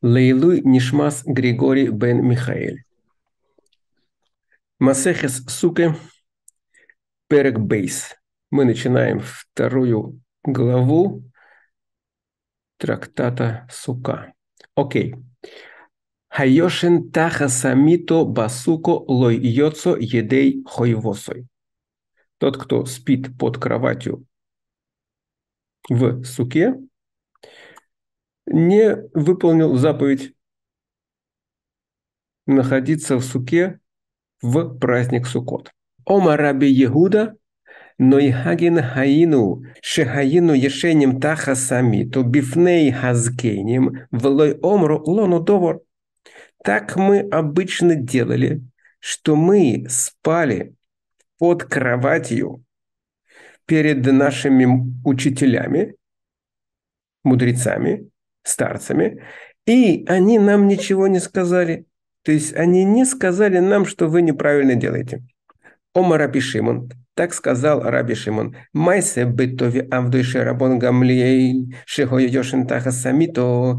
Лейлуй Нишмас Григорий бен Михаэль. Масехес Суке Перек Бейс. Мы начинаем вторую главу трактата Сука. Окей. Хайошен таха самито басуко лой йоцо едей хойвосой. Тот, кто спит под кроватью в суке, не выполнил заповедь находиться в суке в праздник Сукот. Ома Раби Егуда, но и Хагин Хаину, Шехаину Ешенем Таха Сами, то Бифней Хазкенем, влой Омру Лону Довор. Так мы обычно делали, что мы спали под кроватью перед нашими учителями, мудрецами, старцами, и они нам ничего не сказали. То есть они не сказали нам, что вы неправильно делаете. Ома Раби Шимон, так сказал Раби Шимон, «Майсе бытови авдуйше рабон гамлией шихо йошентаха самито».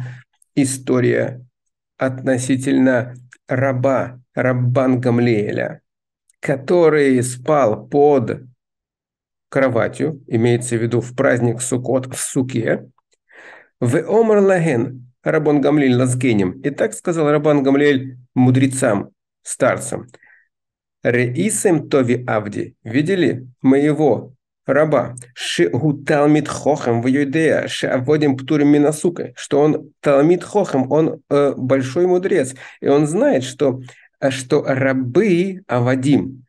История относительно раба Раббан Гамлиэля, который спал под кроватью, имеется в виду в праздник Сукот в Суке, «Ве омар лаген, Рабан Гамлель лазгенем». И так сказал Рабан Гамлель мудрецам, старцам. «Реисем тови авди». Видели моего раба? «Шигу талмит хохам в юдея, шаводим птурим минасукой». Что он талмит хохам, он э, большой мудрец. И он знает, что, что рабы авадим –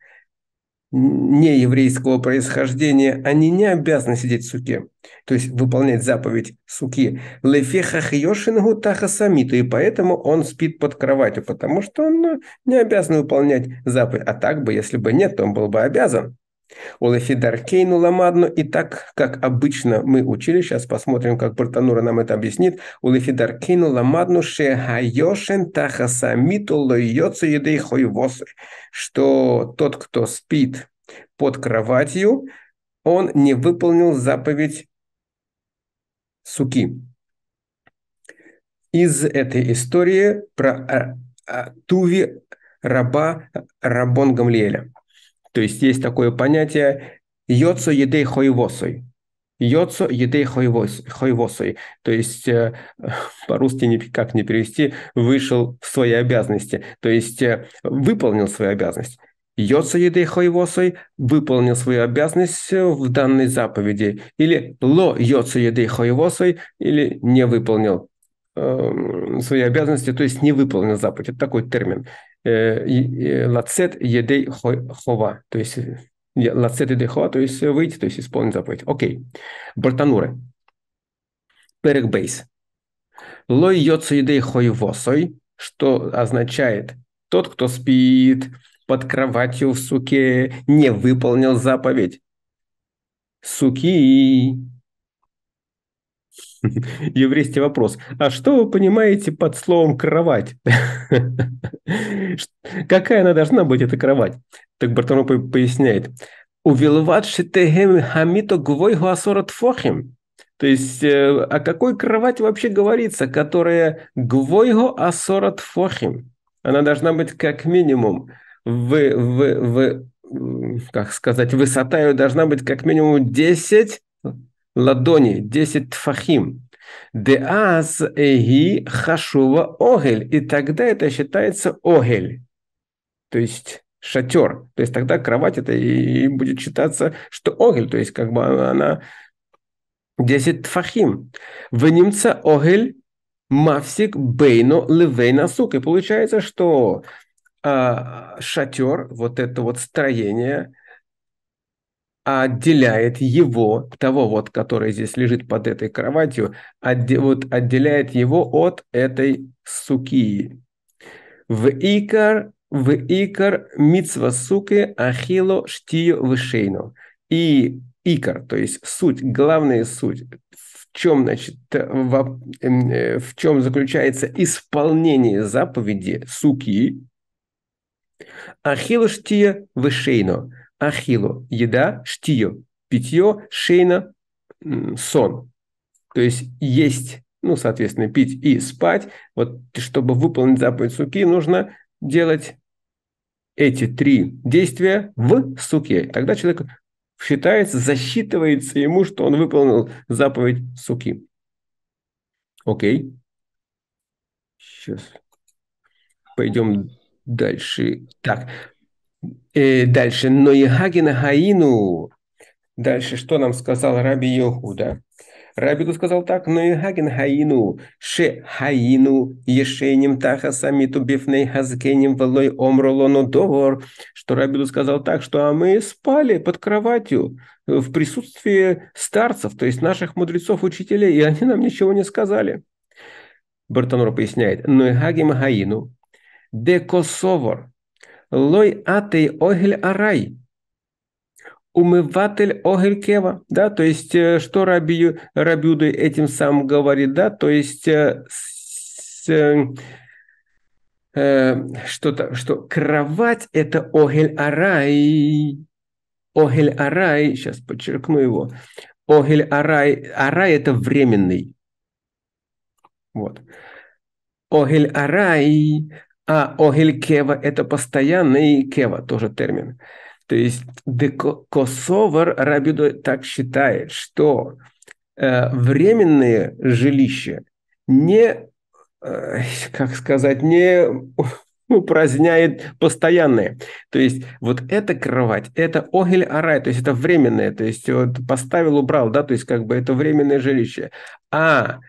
нееврейского происхождения, они не обязаны сидеть в суке, то есть выполнять заповедь суки. Лефехах Йошингу тахасамиту, и поэтому он спит под кроватью, потому что он ну, не обязан выполнять заповедь. А так бы, если бы нет, то он был бы обязан. Олефидар Кейну Ламадну. И так, как обычно мы учили, сейчас посмотрим, как Бартанура нам это объяснит. Олефидар Кейну Ламадну Шехайошен Тахасамиту Лойоцу Едей Хойвосы. Что тот, кто спит под кроватью, он не выполнил заповедь суки. Из этой истории про а, а, Туви раба Рабон Гамлиэля. То есть есть такое понятие «йоцо едей хойвосой». «Йоцо едей хойвосой». То есть э, по-русски никак не перевести «вышел в свои обязанности». То есть э, выполнил свою обязанность. Йоца едей хойвосой выполнил свою обязанность э, в данной заповеди. Или ло йоца едей хойвосой, или не выполнил э, свои обязанности, то есть не выполнил заповедь. Это такой термин лацет едей хова, то есть лацет едей хова, то есть выйти, то есть исполнить заповедь. Окей. Бартануры. Перекбейс. Лой йоцу едей хойвосой, что означает тот, кто спит под кроватью в суке, не выполнил заповедь. Суки еврейский вопрос. А что вы понимаете под словом «кровать»? Какая она должна быть, эта кровать? Так Бартону поясняет. «Увилватши тегем хамито фохим». То есть, э, о какой кровати вообще говорится, которая гвойго асорат фохим? Она должна быть как минимум в, в, в как сказать, высота ее должна быть как минимум 10 ладони, 10 фахим. Деаз эги хашува огель. И тогда это считается огель. То есть шатер. То есть тогда кровать это и будет считаться, что огель. То есть как бы она 10 тфахим В немца огель мавсик бейно левейна сук. И получается, что а, шатер, вот это вот строение – отделяет его, того вот, который здесь лежит под этой кроватью, отде, вот отделяет его от этой суки. В икар, в икар мицва суки ахило штию вышейну. И икар, то есть суть, главная суть, в чем, значит, в, эм, э, в чем заключается исполнение заповеди суки, ахило штия вышейну – ахило – еда, штио – питье, шейна – сон. То есть есть, ну, соответственно, пить и спать. Вот чтобы выполнить заповедь суки, нужно делать эти три действия в суке. Тогда человек считается, засчитывается ему, что он выполнил заповедь суки. Окей. Сейчас. Пойдем дальше. Так, э, дальше. Но и Хагина Хаину. Дальше, что нам сказал Раби Йохуда? Рабиду сказал так, но и Хаген Хаину, Ше Хаину, Ешеним Таха Самиту Бифней Хазкеним Велой Омролону Догор, что Рабиду сказал так, что а мы спали под кроватью в присутствии старцев, то есть наших мудрецов, учителей, и они нам ничего не сказали. Бартанор поясняет, но и Хагим Хаину, де лой атей огель арай, умыватель огель кева, да, то есть э, что Раби, Рабиуда этим сам говорит, да, то есть э, с, э, э, что-то, что кровать это огель арай, огель арай, сейчас подчеркну его, огель арай, арай это временный, вот. Огель арай, а Огелькева – это постоянный кева, тоже термин. То есть Декосовер Рабидо так считает, что э, временные жилища не, э, как сказать, не упраздняет постоянные. То есть вот эта кровать, это огель арай, то есть это временное, то есть вот поставил, убрал, да, то есть как бы это временное жилище. А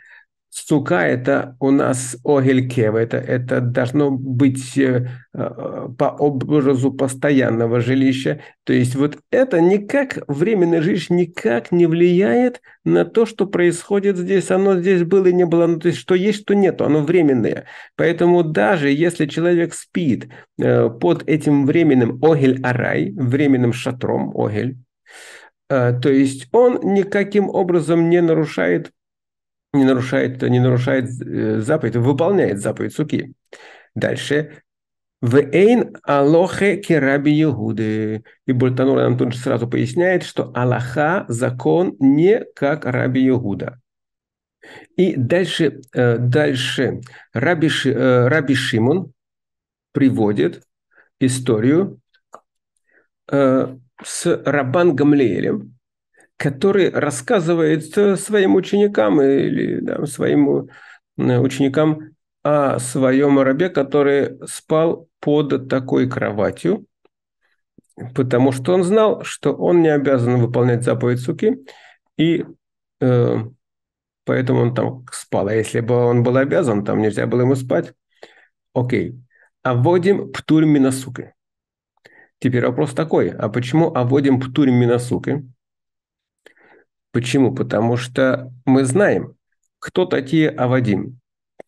Сука – это у нас Огелькева, это, это должно быть э, э, по образу постоянного жилища. То есть вот это никак, временное жилище никак не влияет на то, что происходит здесь. Оно здесь было и не было. Ну, то есть что есть, что нет, оно временное. Поэтому даже если человек спит э, под этим временным Огель-Арай, временным шатром Огель, то есть он никаким образом не нарушает не нарушает, не нарушает э, заповедь, выполняет заповедь суки. Дальше. Вейн алохе кераби Егуды. И Бультанур нам тут же сразу поясняет, что Аллаха закон не как раби Егуда. И дальше, э, дальше раби, э, раби Шимон приводит историю с Рабан Гамлеелем, который рассказывает э, своим ученикам или да, своим э, ученикам о своем рабе, который спал под такой кроватью, потому что он знал, что он не обязан выполнять заповедь суки, и э, поэтому он там спал. А если бы он был обязан, там нельзя было ему спать. Окей. Аводим птурь минасуки. Теперь вопрос такой, а почему аводим птурь минасуки? Почему? Потому что мы знаем, кто такие Авадим.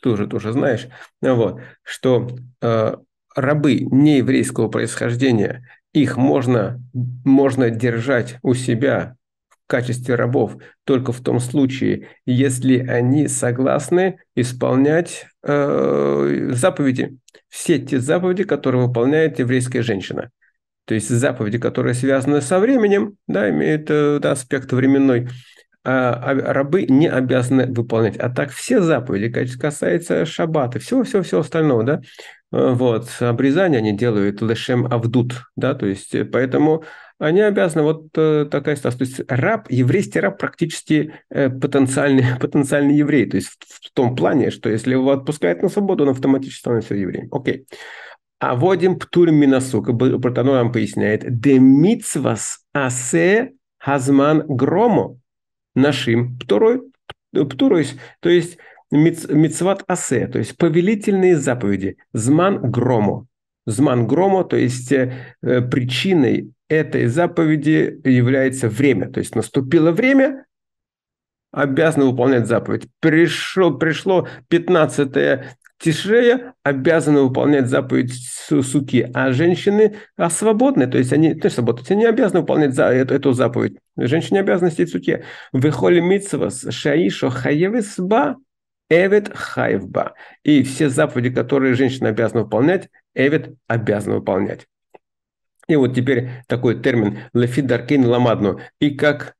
Ты же тоже знаешь, вот, что э, рабы нееврейского происхождения, их можно, можно держать у себя в качестве рабов только в том случае, если они согласны исполнять э, заповеди, все те заповеди, которые выполняет еврейская женщина – то есть заповеди, которые связаны со временем, да, имеют э, да, аспект временной, а, а рабы не обязаны выполнять. А так все заповеди, касается шаббата, всего-всего-всего остального, да, э, вот, обрезание они делают лешем авдут, да, то есть э, поэтому они обязаны, вот такая ситуация, то есть раб, еврейский раб практически потенциальный, потенциальный еврей, то есть в, в том плане, что если его отпускают на свободу, он автоматически становится евреем. Окей. А водим птур минасук, Братано нам поясняет, демицвас асе хазман громо нашим второй птуройс, то есть мицват асе, то есть повелительные заповеди, зман громо. Зман громо, то есть э, причиной этой заповеди является время. То есть наступило время, обязаны выполнять заповедь. Пришло, пришло 15 Тишрея обязаны выполнять заповедь суки, а женщины а, свободны, то есть они, то есть свободны. они обязаны выполнять за, эту, эту заповедь. Женщине обязаны сидеть суке. Вехоли митсвас шаишо хаевесба эвет хайвба. И все заповеди, которые женщина обязана выполнять, эвет обязана выполнять. И вот теперь такой термин лефидаркин ламадну. И как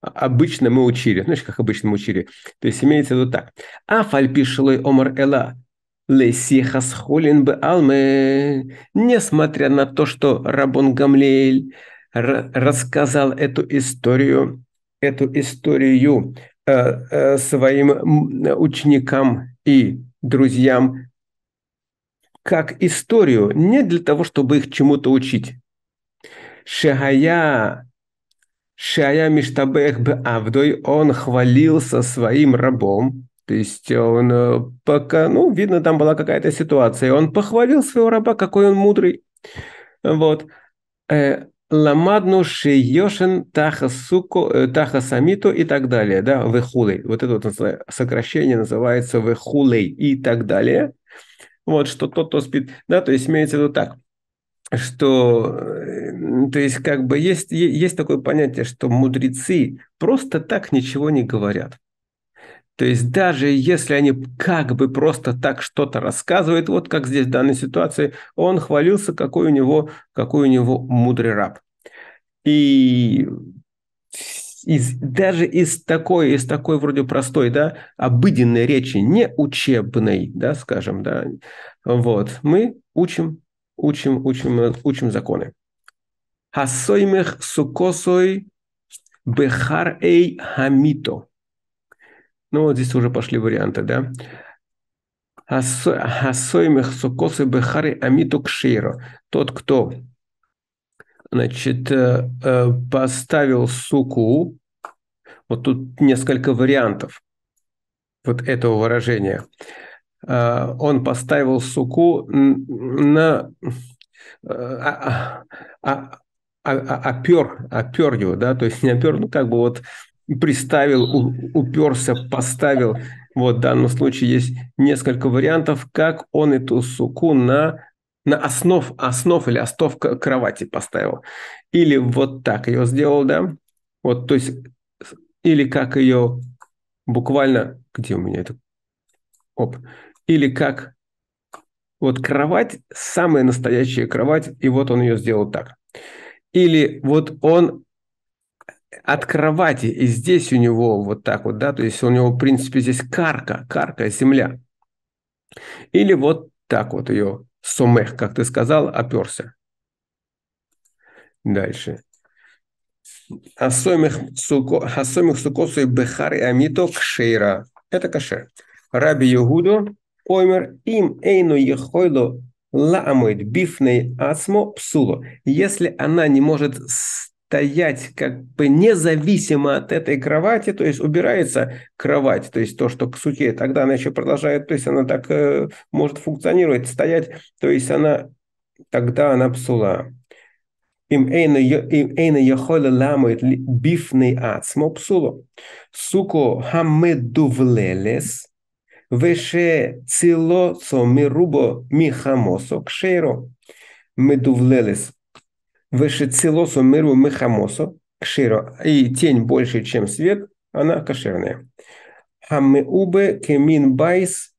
обычно мы учили. Знаешь, как обычно мы учили. То есть имеется в виду так. А фальпишилой омар эла Лесиха схулин бы Алмы, несмотря на то, что Рабон Гамлеэль рассказал эту историю, эту историю э, э, своим ученикам и друзьям как историю, не для того, чтобы их чему-то учить. Шагая Шая Миштабех Б. Авдой, он хвалился своим рабом, то есть он э, пока, ну, видно, там была какая-то ситуация. Он похвалил своего раба, какой он мудрый. Вот. Э, Ламадну Шейошин, Тахасуко, э, Тахасамиту и так далее, да, Вехулей. Вот это вот сокращение называется Вехулей и так далее. Вот, что тот, кто спит, да, то есть имеется в виду так, что, то есть как бы есть, есть такое понятие, что мудрецы просто так ничего не говорят. То есть даже если они как бы просто так что-то рассказывают, вот как здесь в данной ситуации, он хвалился, какой у него, какой у него мудрый раб. И из, даже из такой, из такой вроде простой, да, обыденной речи, не учебной, да, скажем, да, вот, мы учим, учим, учим, учим законы. Хасоймех сукосой бехар эй хамито – ну, вот здесь уже пошли варианты, да. Асоймех сукосы бехари амиту Тот, кто значит, э, э, поставил суку, вот тут несколько вариантов вот этого выражения. Э, он поставил суку на а, а, а, опер, опер его, да, то есть не опер, ну как бы вот приставил, уперся, поставил. Вот в данном случае есть несколько вариантов, как он эту суку на, на основ, основ или остов кровати поставил. Или вот так ее сделал, да? Вот, то есть, или как ее буквально... Где у меня это? Оп. Или как... Вот кровать, самая настоящая кровать, и вот он ее сделал так. Или вот он от кровати, и здесь у него вот так вот, да, то есть у него, в принципе, здесь карка, карка, земля. Или вот так вот ее сумех, как ты сказал, оперся. Дальше. Асомих а сукосу и бехар и амито кшейра. Это кашер. Раби Ягуду оймер им эйну ехойло ламует бифней асмо псуло. Если она не может стоять как бы независимо от этой кровати, то есть убирается кровать, то есть то, что к сути, тогда она еще продолжает, то есть она так э, может функционировать, стоять, то есть она, тогда она псула. Им эйна яхоля ламует бифный ацмо псуло. Суко хамедувлелес веше цилоцо цо мирубо михамосо кшейро. Медувлелес выше Вешецилосо миру мехамосо, кширо, и тень больше, чем свет, она кошерная. убе кемин байс,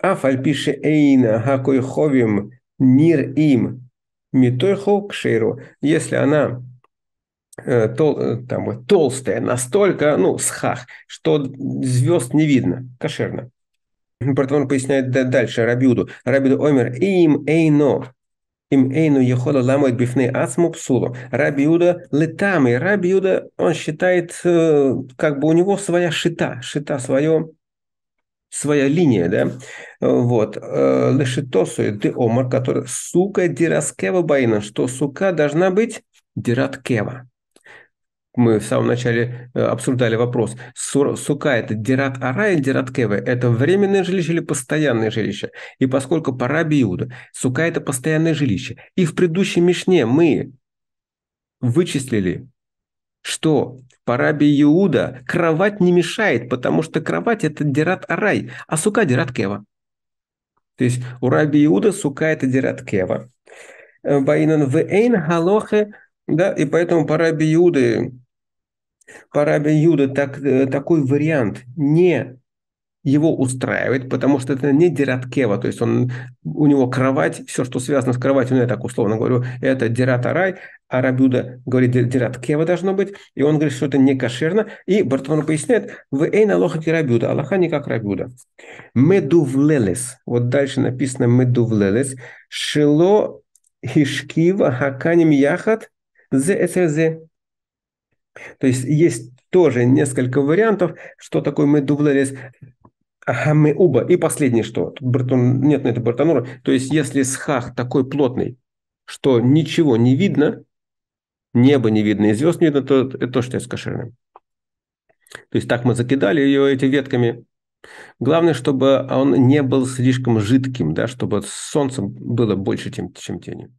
афаль пише эйна гакой ховим нир им, митойхо кширу. Если она э, тол, э, там, вот, толстая, настолько, ну, схах, что звезд не видно, кошерно. Потом он поясняет дальше Рабиуду. Рабиуду омер им эйно им эйну ехола ламует бифны ацму псулу. Раби Юда летамы. Раби Юда, он считает, э, как бы у него своя шита, шита свое своя линия, да, э, вот, э, лешитосу ты омар, который сука дираскева байна, что сука должна быть дираткева мы в самом начале э, обсуждали вопрос, сука это дират арай, или дират кеве, это временное жилище или постоянное жилище. И поскольку пара биуда, сука это постоянное жилище. И в предыдущей Мишне мы вычислили, что Параби Иуда кровать не мешает, потому что кровать – это дират арай, а сука – дират кева. То есть у раби Иуда сука – это дират кева. Э, в вейн халохе да, и поэтому по Раби Юды, по Раби Юды так, э, такой вариант не его устраивает, потому что это не Дираткева, то есть он, у него кровать, все, что связано с кроватью, ну, я так условно говорю, это Диратарай, а Рабюда говорит, Дираткева должно быть, и он говорит, что это не кошерно, и Бартон поясняет, в эйна лоха Рабюда, Аллаха не как Рабюда. Медувлелес, вот дальше написано медувлелес, шило хишкива хаканим яхат ЗСРЗ. То есть есть тоже несколько вариантов, что такое медублерис. Ахаме уба. И последнее, что Бертон, нет, на это Бертонура. То есть, если схах такой плотный, что ничего не видно, небо не видно и звезд не видно, то это то, что я с кошерным. То есть, так мы закидали ее этими ветками. Главное, чтобы он не был слишком жидким, да, чтобы солнце было больше, чем, чем тени.